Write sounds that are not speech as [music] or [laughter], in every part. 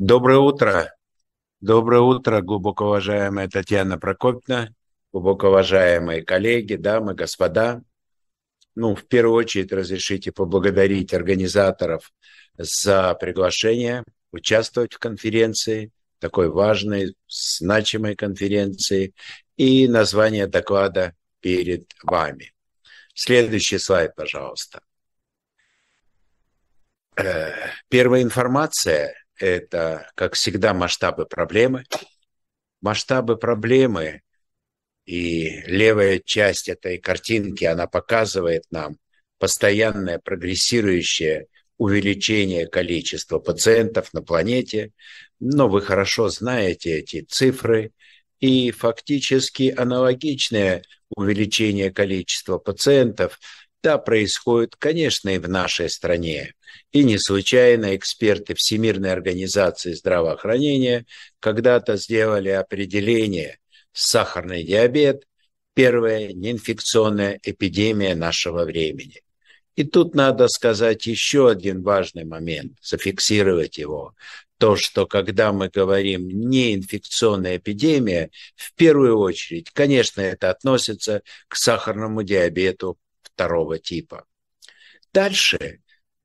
Доброе утро. Доброе утро, глубоко уважаемая Татьяна Прокопьевна, глубоко уважаемые коллеги, дамы, господа. Ну, в первую очередь разрешите поблагодарить организаторов за приглашение участвовать в конференции, такой важной, значимой конференции, и название доклада перед вами. Следующий слайд, пожалуйста. Э, первая информация – это, как всегда, масштабы проблемы. Масштабы проблемы и левая часть этой картинки, она показывает нам постоянное прогрессирующее увеличение количества пациентов на планете, но вы хорошо знаете эти цифры, и фактически аналогичное увеличение количества пациентов – да, происходит, конечно, и в нашей стране. И не случайно эксперты Всемирной организации здравоохранения когда-то сделали определение «сахарный диабет – первая неинфекционная эпидемия нашего времени». И тут надо сказать еще один важный момент, зафиксировать его. То, что когда мы говорим неинфекционная эпидемия, в первую очередь, конечно, это относится к сахарному диабету второго типа. Дальше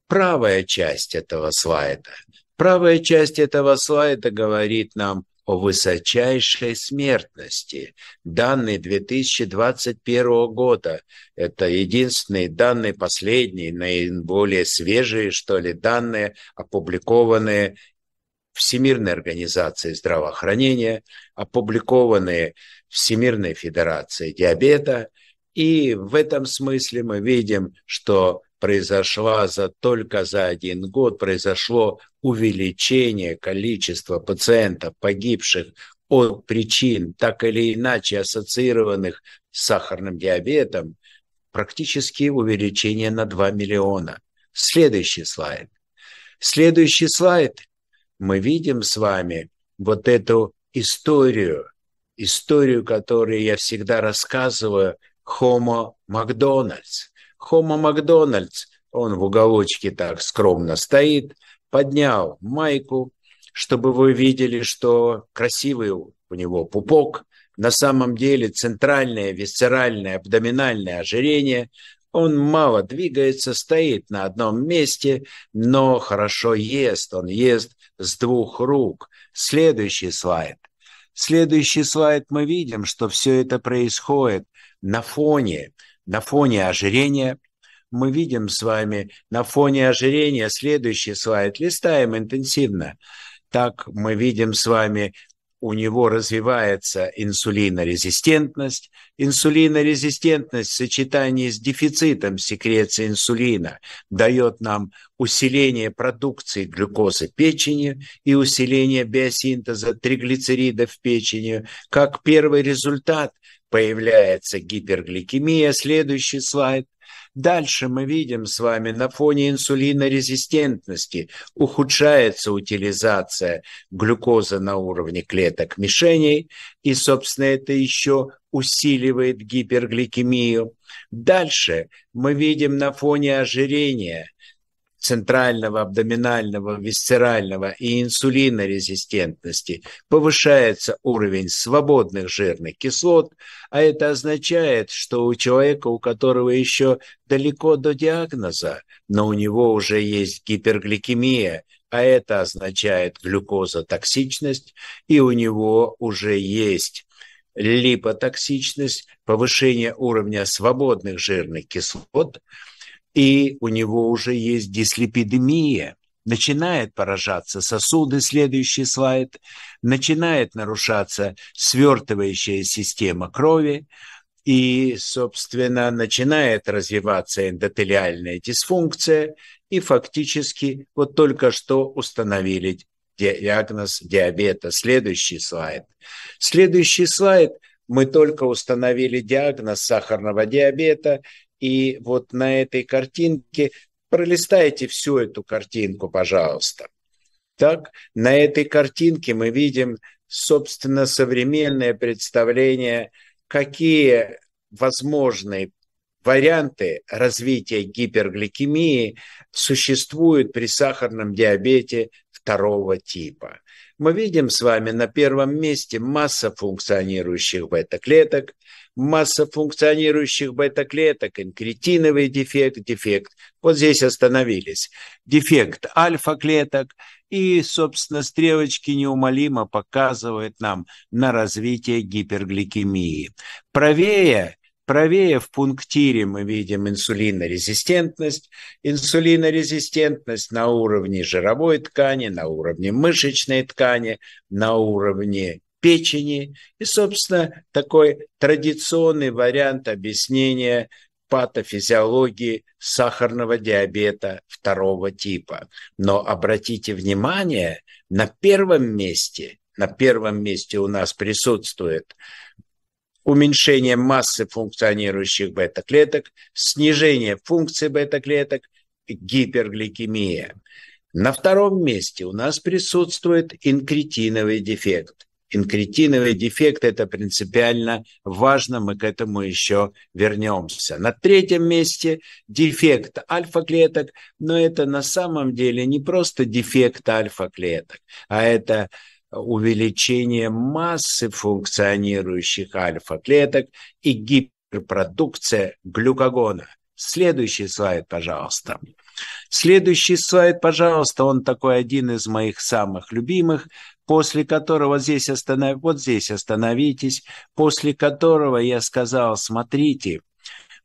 правая часть этого слайда. Правая часть этого слайда говорит нам о высочайшей смертности. Данные 2021 года – это единственные данные, последние, наиболее свежие, что ли, данные, опубликованные Всемирной организацией здравоохранения, опубликованные Всемирной федерацией диабета – и в этом смысле мы видим, что произошло за, только за один год произошло увеличение количества пациентов, погибших от причин, так или иначе ассоциированных с сахарным диабетом, практически увеличение на 2 миллиона. Следующий слайд. Следующий слайд. Мы видим с вами вот эту историю, историю, которую я всегда рассказываю – Хомо Макдональдс. Хомо Макдональдс, он в уголочке так скромно стоит, поднял майку, чтобы вы видели, что красивый у него пупок, на самом деле центральное, висцеральное, абдоминальное ожирение, он мало двигается, стоит на одном месте, но хорошо ест. Он ест с двух рук. Следующий слайд. Следующий слайд мы видим, что все это происходит – на фоне, на фоне ожирения, мы видим с вами на фоне ожирения следующий слайд, листаем интенсивно. Так мы видим с вами, у него развивается инсулинорезистентность. Инсулинорезистентность в сочетании с дефицитом секреции инсулина дает нам усиление продукции глюкозы печени и усиление биосинтеза триглицеридов в печени. Как первый результат – появляется гипергликемия, следующий слайд. Дальше мы видим с вами на фоне инсулинорезистентности ухудшается утилизация глюкозы на уровне клеток мишеней, и, собственно, это еще усиливает гипергликемию. Дальше мы видим на фоне ожирения центрального, абдоминального, висцерального и инсулинорезистентности повышается уровень свободных жирных кислот, а это означает, что у человека, у которого еще далеко до диагноза, но у него уже есть гипергликемия, а это означает глюкозотоксичность, и у него уже есть липотоксичность, повышение уровня свободных жирных кислот – и у него уже есть дислепидемия. Начинает поражаться сосуды, следующий слайд, начинает нарушаться свертывающая система крови, и, собственно, начинает развиваться эндотелиальная дисфункция, и фактически вот только что установили диагноз диабета. Следующий слайд. Следующий слайд – мы только установили диагноз сахарного диабета, и вот на этой картинке пролистайте всю эту картинку, пожалуйста. Так, на этой картинке мы видим, собственно, современное представление, какие возможные варианты развития гипергликемии существуют при сахарном диабете второго типа. Мы видим с вами на первом месте масса функционирующих бета-клеток, масса функционирующих бета-клеток, инкретиновый дефект, дефект. Вот здесь остановились. Дефект альфа-клеток и, собственно, стрелочки неумолимо показывают нам на развитие гипергликемии. Правее Правее в пунктире мы видим инсулинорезистентность. Инсулинорезистентность на уровне жировой ткани, на уровне мышечной ткани, на уровне печени. И, собственно, такой традиционный вариант объяснения патофизиологии сахарного диабета второго типа. Но обратите внимание, на первом месте, на первом месте у нас присутствует уменьшение массы функционирующих бета-клеток, снижение функции бета-клеток, гипергликемия. На втором месте у нас присутствует инкретиновый дефект инкретиновый дефект – это принципиально важно, мы к этому еще вернемся. На третьем месте дефект альфа-клеток, но это на самом деле не просто дефект альфа-клеток, а это увеличение массы функционирующих альфа-клеток и гиперпродукция глюкогона. Следующий слайд, пожалуйста. Следующий слайд, пожалуйста, он такой один из моих самых любимых, после которого здесь останов... вот здесь остановитесь, после которого я сказал, смотрите,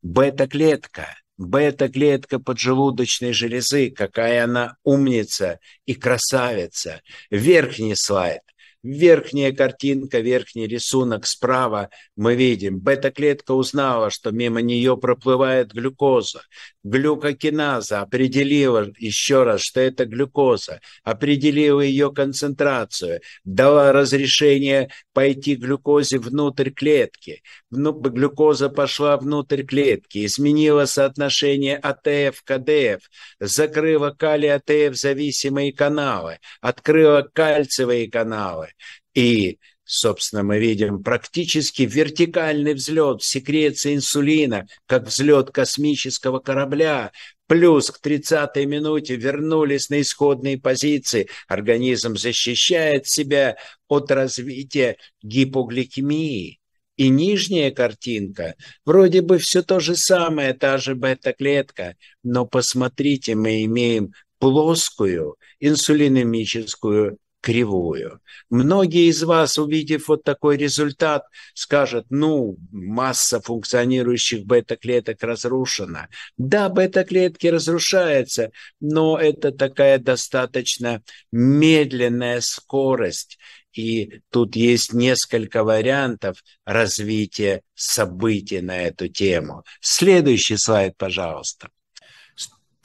бета-клетка, бета-клетка поджелудочной железы, какая она умница и красавица. Верхний слайд. Верхняя картинка, верхний рисунок справа мы видим. Бета-клетка узнала, что мимо нее проплывает глюкоза глюкокиназа определила еще раз, что это глюкоза, определила ее концентрацию, дала разрешение пойти глюкозе внутрь клетки. Вну, глюкоза пошла внутрь клетки, изменила соотношение АТФ-КДФ, закрыла калий-АТФ зависимые каналы, открыла кальциевые каналы. И Собственно, мы видим практически вертикальный взлет секреции инсулина, как взлет космического корабля. Плюс к 30-й минуте вернулись на исходные позиции. Организм защищает себя от развития гипогликемии. И нижняя картинка, вроде бы все то же самое, та же бета-клетка, но посмотрите, мы имеем плоскую инсулиномическую кривую. Многие из вас, увидев вот такой результат, скажут, ну, масса функционирующих бета-клеток разрушена. Да, бета-клетки разрушаются, но это такая достаточно медленная скорость. И тут есть несколько вариантов развития событий на эту тему. Следующий слайд, пожалуйста.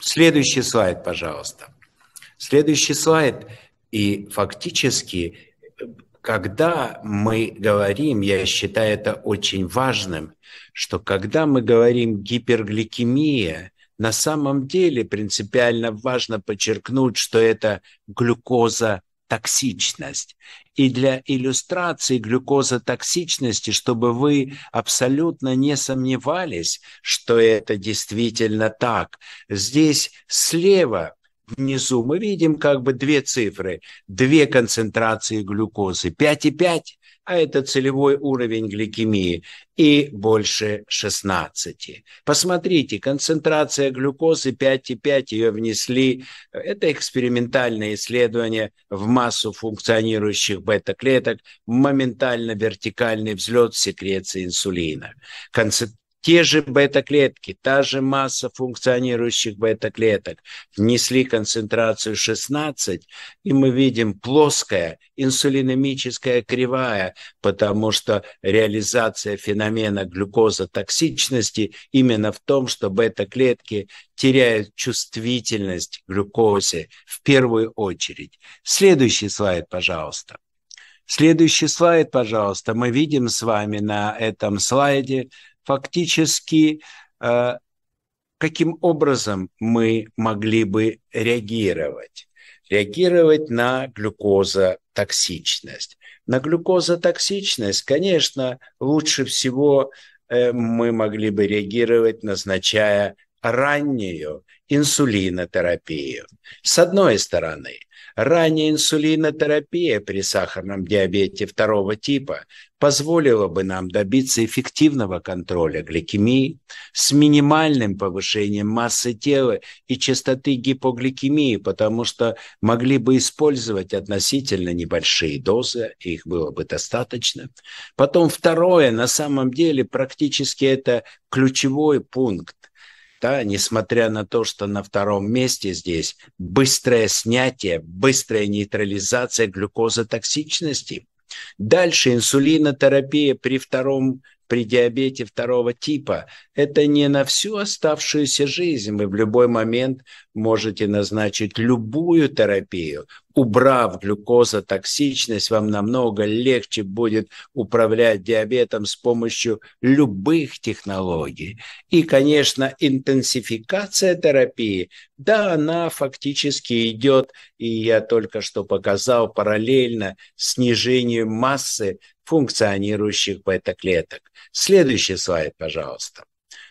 Следующий слайд, пожалуйста. Следующий слайд и фактически, когда мы говорим, я считаю это очень важным, что когда мы говорим гипергликемия, на самом деле принципиально важно подчеркнуть, что это глюкоза токсичность. И для иллюстрации глюкоза токсичности, чтобы вы абсолютно не сомневались, что это действительно так. Здесь слева внизу мы видим как бы две цифры, две концентрации глюкозы, 5,5, а это целевой уровень гликемии, и больше 16. Посмотрите, концентрация глюкозы 5,5, ее внесли, это экспериментальное исследование в массу функционирующих бета-клеток, моментально вертикальный взлет секреции инсулина. Концент те же бета-клетки, та же масса функционирующих бета-клеток внесли концентрацию 16, и мы видим плоская инсулиномическая кривая, потому что реализация феномена глюкозотоксичности именно в том, что бета-клетки теряют чувствительность к глюкозе в первую очередь. Следующий слайд, пожалуйста. Следующий слайд, пожалуйста. Мы видим с вами на этом слайде фактически э, каким образом мы могли бы реагировать? Реагировать на глюкозотоксичность. На глюкозотоксичность, конечно, лучше всего э, мы могли бы реагировать, назначая раннюю инсулинотерапию. С одной стороны – Ранняя инсулинотерапия при сахарном диабете второго типа позволила бы нам добиться эффективного контроля гликемии с минимальным повышением массы тела и частоты гипогликемии, потому что могли бы использовать относительно небольшие дозы, их было бы достаточно. Потом второе, на самом деле практически это ключевой пункт да, несмотря на то, что на втором месте здесь быстрое снятие, быстрая нейтрализация глюкозотоксичности. Дальше инсулинотерапия при втором при диабете второго типа. Это не на всю оставшуюся жизнь. Мы в любой момент можете назначить любую терапию, убрав глюкозотоксичность, вам намного легче будет управлять диабетом с помощью любых технологий. И, конечно, интенсификация терапии, да, она фактически идет, и я только что показал параллельно снижению массы функционирующих бета-клеток. Следующий слайд, пожалуйста.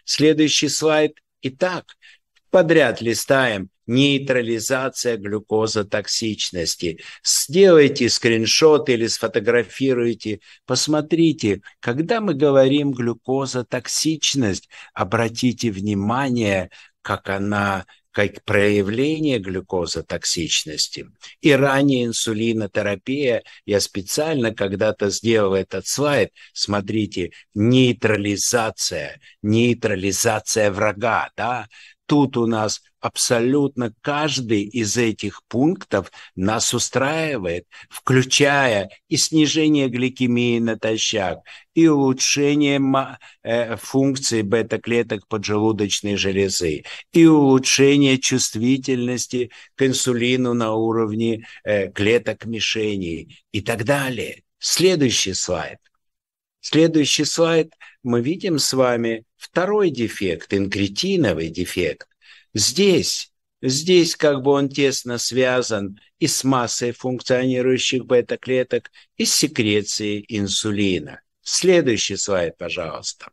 Следующий слайд. Итак, подряд листаем нейтрализация глюкозотоксичности. Сделайте скриншот или сфотографируйте. Посмотрите, когда мы говорим глюкозотоксичность, обратите внимание, как она как проявление глюкозотоксичности. И ранее инсулинотерапия, я специально когда-то сделал этот слайд, смотрите, нейтрализация, нейтрализация врага, да, тут у нас абсолютно каждый из этих пунктов нас устраивает, включая и снижение гликемии натощак, и улучшение э, функции бета-клеток поджелудочной железы, и улучшение чувствительности к инсулину на уровне э, клеток мишеней и так далее. Следующий слайд. Следующий слайд. Мы видим с вами второй дефект, инкретиновый дефект. Здесь, здесь как бы он тесно связан и с массой функционирующих бета-клеток, и с секрецией инсулина. Следующий слайд, пожалуйста.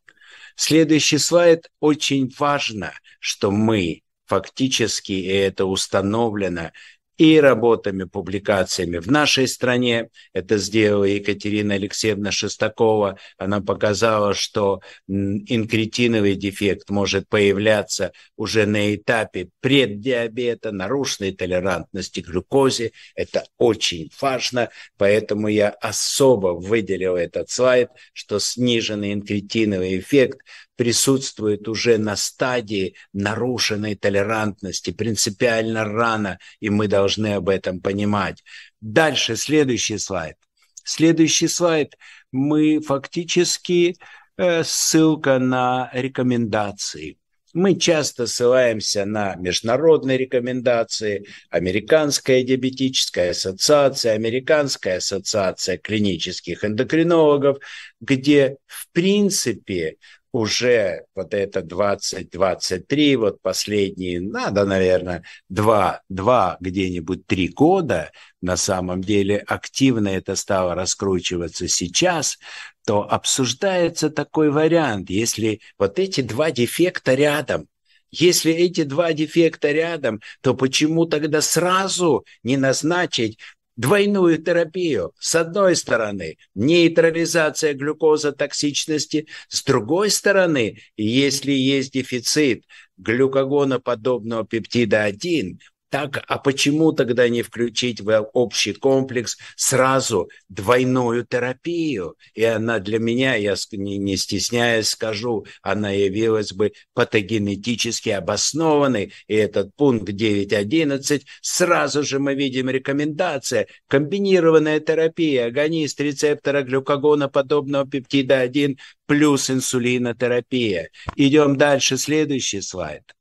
Следующий слайд. Очень важно, что мы фактически, и это установлено и работами, публикациями в нашей стране. Это сделала Екатерина Алексеевна Шестакова. Она показала, что инкретиновый дефект может появляться уже на этапе преддиабета, нарушенной толерантности к глюкозе. Это очень важно, поэтому я особо выделил этот слайд, что сниженный инкретиновый эффект – присутствует уже на стадии нарушенной толерантности, принципиально рано, и мы должны об этом понимать. Дальше, следующий слайд. Следующий слайд. Мы фактически э, ссылка на рекомендации. Мы часто ссылаемся на международные рекомендации, Американская диабетическая ассоциация, Американская ассоциация клинических эндокринологов, где, в принципе, уже вот это 20-23, вот последние, надо, наверное, два, два где-нибудь три года, на самом деле активно это стало раскручиваться сейчас, то обсуждается такой вариант, если вот эти два дефекта рядом, если эти два дефекта рядом, то почему тогда сразу не назначить двойную терапию. С одной стороны, нейтрализация глюкозотоксичности, с другой стороны, если есть дефицит глюкогоноподобного пептида 1, так, а почему тогда не включить в общий комплекс сразу двойную терапию? И она для меня, я не, стесняясь скажу, она явилась бы патогенетически обоснованной. И этот пункт 9.11, сразу же мы видим рекомендация, комбинированная терапия, агонист рецептора глюкогона подобного пептида 1 плюс инсулинотерапия. Идем дальше, следующий слайд.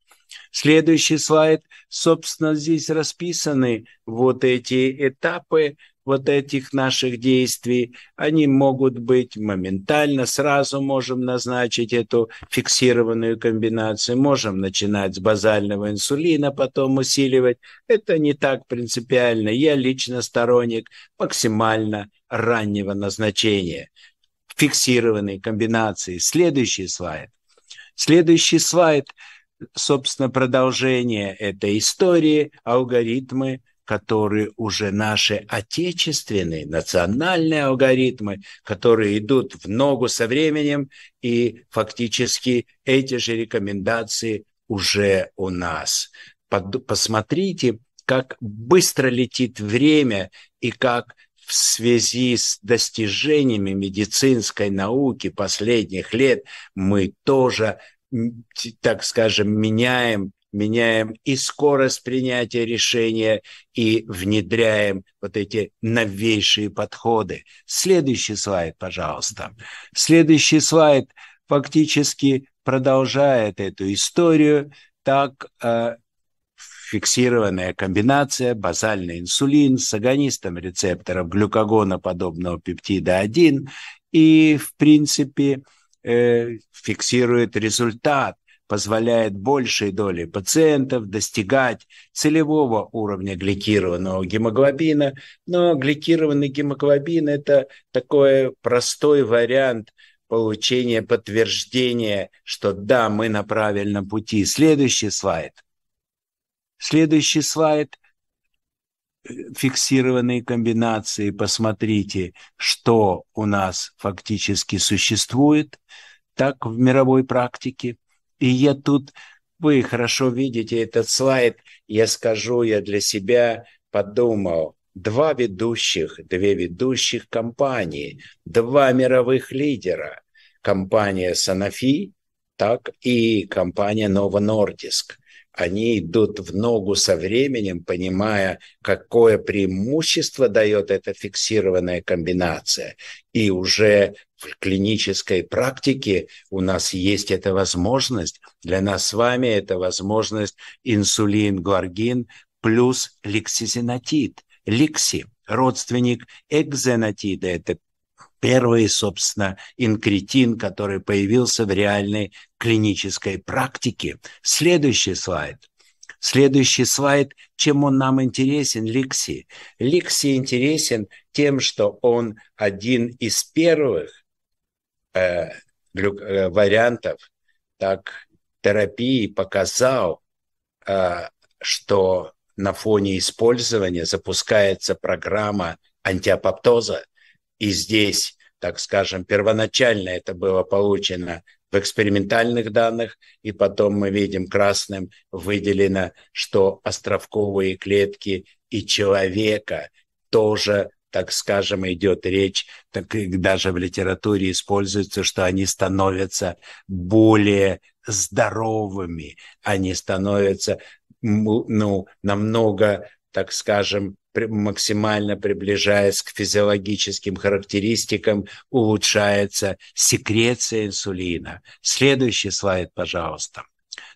Следующий слайд. Собственно, здесь расписаны вот эти этапы вот этих наших действий. Они могут быть моментально, сразу можем назначить эту фиксированную комбинацию, можем начинать с базального инсулина, потом усиливать. Это не так принципиально. Я лично сторонник максимально раннего назначения фиксированной комбинации. Следующий слайд. Следующий слайд – собственно, продолжение этой истории, алгоритмы, которые уже наши отечественные, национальные алгоритмы, которые идут в ногу со временем, и фактически эти же рекомендации уже у нас. Посмотрите, как быстро летит время и как в связи с достижениями медицинской науки последних лет мы тоже так скажем, меняем, меняем и скорость принятия решения, и внедряем вот эти новейшие подходы. Следующий слайд, пожалуйста. Следующий слайд фактически продолжает эту историю. Так, э, фиксированная комбинация базальный инсулин с агонистом рецепторов глюкогона подобного пептида 1 и, в принципе, э, фиксирует результат, позволяет большей доле пациентов достигать целевого уровня гликированного гемоглобина. Но гликированный гемоглобин – это такой простой вариант получения подтверждения, что да, мы на правильном пути. Следующий слайд. Следующий слайд – фиксированные комбинации, посмотрите, что у нас фактически существует, так в мировой практике. И я тут, вы хорошо видите этот слайд, я скажу, я для себя подумал, два ведущих, две ведущих компании, два мировых лидера, компания Sanofi, так и компания Novo Nordisk – они идут в ногу со временем, понимая, какое преимущество дает эта фиксированная комбинация. И уже в клинической практике у нас есть эта возможность. Для нас с вами это возможность инсулин-гуаргин плюс лексизинатид, лекси родственник экзенатида. это первый, собственно, инкретин, который появился в реальной клинической практике. Следующий слайд. Следующий слайд, чем он нам интересен, Ликси. Ликси интересен тем, что он один из первых э, э, вариантов так, терапии показал, э, что на фоне использования запускается программа антиапоптоза, и здесь, так скажем, первоначально это было получено в экспериментальных данных, и потом мы видим красным выделено, что островковые клетки и человека тоже, так скажем, идет речь, так даже в литературе используется, что они становятся более здоровыми, они становятся ну, намного, так скажем, максимально приближаясь к физиологическим характеристикам, улучшается секреция инсулина. Следующий слайд, пожалуйста.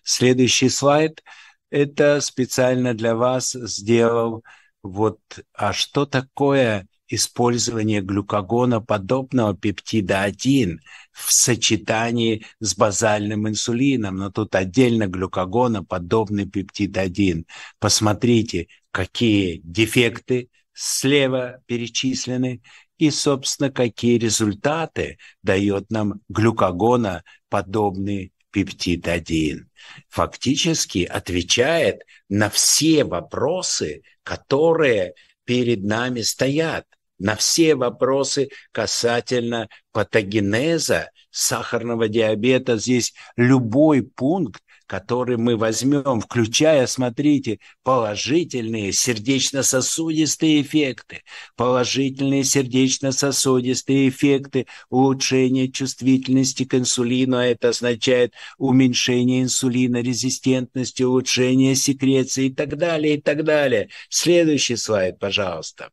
Следующий слайд – это специально для вас сделал вот, а что такое использование глюкогона, подобного пептида-1, в сочетании с базальным инсулином. Но тут отдельно глюкогона, подобный пептид-1. Посмотрите, какие дефекты слева перечислены и, собственно, какие результаты дает нам глюкогона, подобный пептид-1. Фактически отвечает на все вопросы, которые перед нами стоят – на все вопросы касательно патогенеза сахарного диабета. Здесь любой пункт, который мы возьмем, включая, смотрите, положительные сердечно-сосудистые эффекты, положительные сердечно-сосудистые эффекты, улучшение чувствительности к инсулину, а это означает уменьшение инсулинорезистентности, улучшение секреции и так далее, и так далее. Следующий слайд, пожалуйста.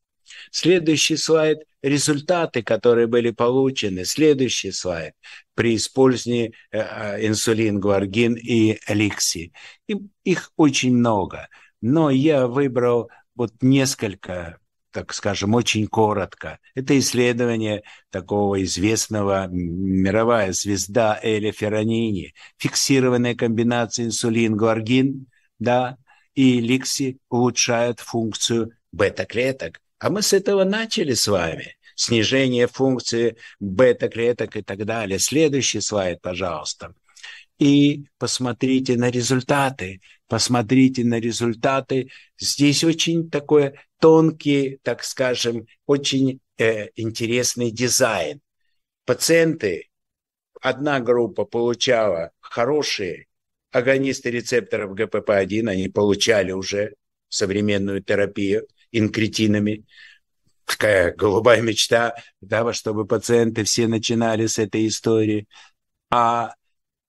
Следующий слайд – результаты, которые были получены. Следующий слайд – при использовании э, э, инсулин, гуаргин и эликси. И их очень много. Но я выбрал вот несколько так скажем, очень коротко. Это исследование такого известного мировая звезда Эля Ферранини. Фиксированная комбинация инсулин-гуаргин да, и ликси улучшают функцию бета-клеток а мы с этого начали с вами. Снижение функции бета-клеток и так далее. Следующий слайд, пожалуйста. И посмотрите на результаты. Посмотрите на результаты. Здесь очень такой тонкий, так скажем, очень э, интересный дизайн. Пациенты, одна группа получала хорошие агонисты рецепторов ГПП-1, они получали уже современную терапию – инкретинами. Такая голубая мечта, да, чтобы пациенты все начинали с этой истории. А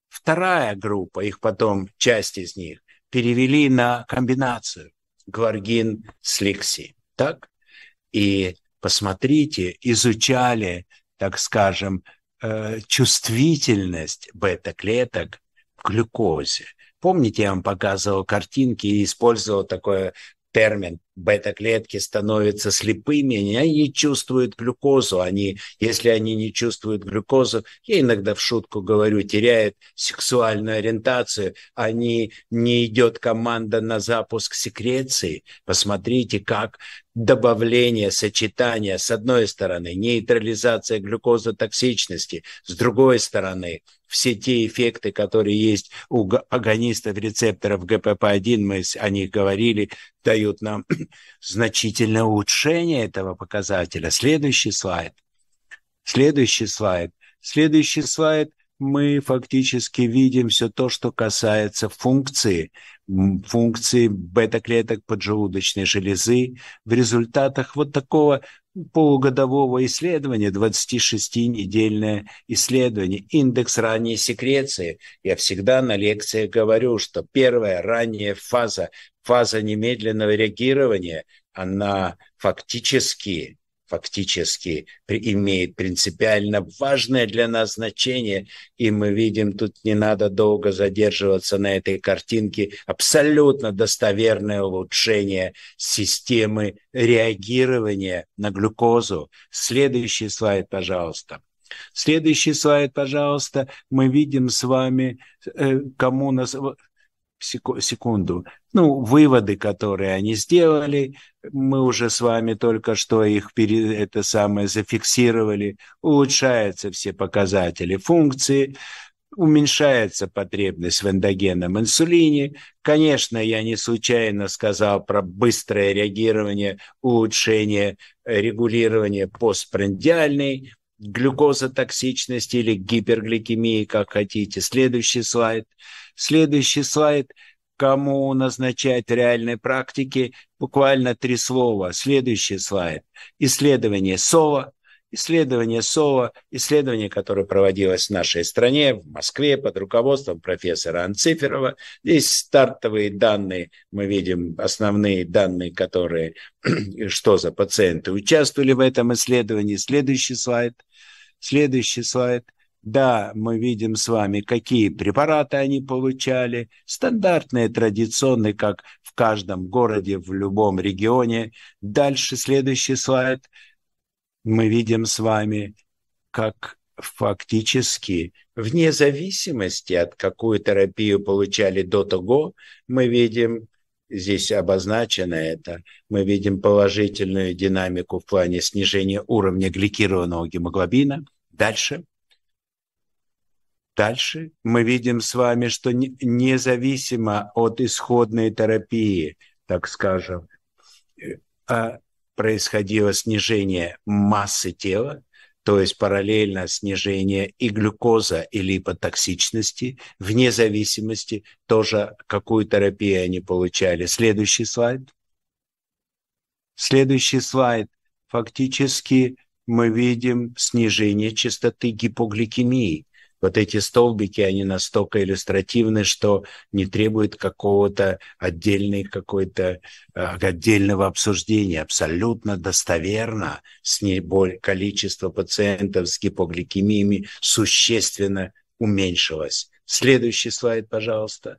вторая группа, их потом, часть из них, перевели на комбинацию гваргин с ликси. Так? И посмотрите, изучали, так скажем, э, чувствительность бета-клеток к глюкозе. Помните, я вам показывал картинки и использовал такое термин бета-клетки становятся слепыми, они не чувствуют глюкозу, они, если они не чувствуют глюкозу, я иногда в шутку говорю, теряют сексуальную ориентацию, они не идет команда на запуск секреции. Посмотрите, как добавление, сочетание, с одной стороны, нейтрализация глюкозотоксичности, с другой стороны, все те эффекты, которые есть у агонистов рецепторов ГПП-1, мы о них говорили, дают нам [clears throat] значительное улучшение этого показателя. Следующий слайд. Следующий слайд. Следующий слайд мы фактически видим все то, что касается функции, функции бета-клеток поджелудочной железы в результатах вот такого полугодового исследования, 26-недельное исследование, индекс ранней секреции. Я всегда на лекциях говорю, что первая ранняя фаза, фаза немедленного реагирования, она фактически фактически имеет принципиально важное для нас значение. И мы видим, тут не надо долго задерживаться на этой картинке, абсолютно достоверное улучшение системы реагирования на глюкозу. Следующий слайд, пожалуйста. Следующий слайд, пожалуйста. Мы видим с вами, э, кому нас, секунду. Ну, выводы, которые они сделали, мы уже с вами только что их пере, это самое зафиксировали. Улучшаются все показатели функции, уменьшается потребность в эндогенном инсулине. Конечно, я не случайно сказал про быстрое реагирование, улучшение регулирования постпрандиальной глюкозотоксичность или гипергликемии, как хотите. Следующий слайд. Следующий слайд кому назначать реальной практики, буквально три слова. Следующий слайд. Исследование СОВА, исследование СОВА, исследование, которое проводилось в нашей стране, в Москве, под руководством профессора Анциферова. Здесь стартовые данные, мы видим основные данные, которые, [clears throat] что за пациенты участвовали в этом исследовании. Следующий слайд. Следующий слайд. Да, мы видим с вами, какие препараты они получали. Стандартные, традиционные, как в каждом городе, в любом регионе. Дальше следующий слайд мы видим с вами, как фактически, вне зависимости от какую терапию получали до того, мы видим, здесь обозначено это, мы видим положительную динамику в плане снижения уровня гликированного гемоглобина. Дальше. Дальше мы видим с вами, что независимо от исходной терапии, так скажем, э, а происходило снижение массы тела, то есть параллельно снижение и глюкоза, и липотоксичности, вне зависимости тоже, какую терапию они получали. Следующий слайд. Следующий слайд. Фактически мы видим снижение частоты гипогликемии вот эти столбики, они настолько иллюстративны, что не требуют какого-то отдельной какой-то э, отдельного обсуждения. Абсолютно достоверно с ней боль, количество пациентов с гипогликемиями существенно уменьшилось. Следующий слайд, пожалуйста.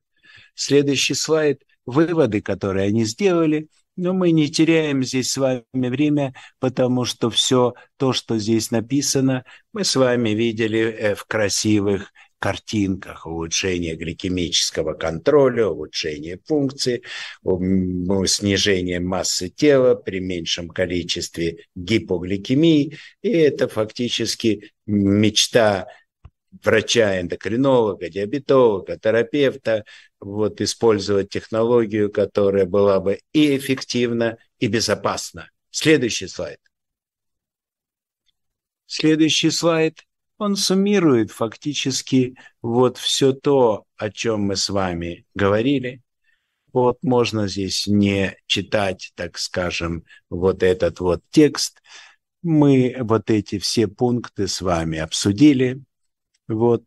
Следующий слайд – выводы, которые они сделали – но мы не теряем здесь с вами время, потому что все то, что здесь написано, мы с вами видели э, в красивых картинках улучшение гликемического контроля, улучшение функции, ну, снижение массы тела при меньшем количестве гипогликемии. И это фактически мечта врача-эндокринолога, диабетолога, терапевта, вот использовать технологию, которая была бы и эффективна, и безопасна. Следующий слайд. Следующий слайд, он суммирует фактически вот все то, о чем мы с вами говорили. Вот можно здесь не читать, так скажем, вот этот вот текст. Мы вот эти все пункты с вами обсудили. Вот.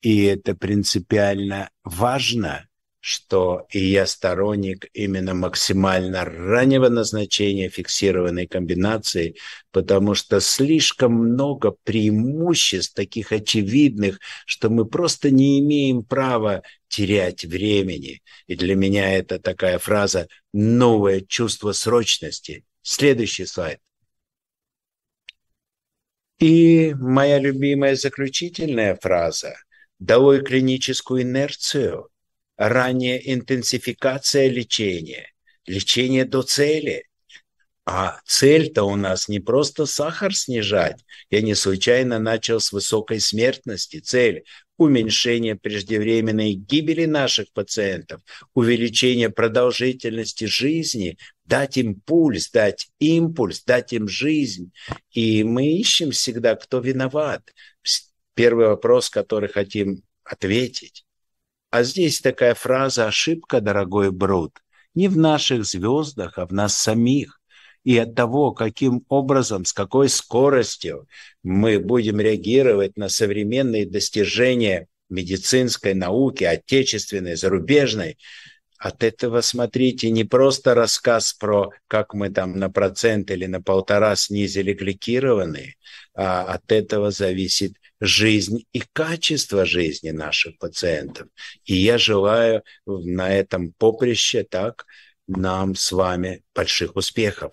И это принципиально важно, что и я сторонник именно максимально раннего назначения фиксированной комбинации, потому что слишком много преимуществ, таких очевидных, что мы просто не имеем права терять времени. И для меня это такая фраза «новое чувство срочности». Следующий слайд. И моя любимая заключительная фраза – долой клиническую инерцию, ранняя интенсификация лечения, лечение до цели, а цель-то у нас не просто сахар снижать. Я не случайно начал с высокой смертности. Цель уменьшение преждевременной гибели наших пациентов, увеличение продолжительности жизни, дать им пульс, дать импульс, дать им жизнь. И мы ищем всегда, кто виноват. Первый вопрос, который хотим ответить. А здесь такая фраза «ошибка, дорогой Брут», не в наших звездах, а в нас самих и от того, каким образом, с какой скоростью мы будем реагировать на современные достижения медицинской науки, отечественной, зарубежной, от этого, смотрите, не просто рассказ про, как мы там на процент или на полтора снизили гликированные, а от этого зависит жизнь и качество жизни наших пациентов. И я желаю на этом поприще так нам с вами больших успехов.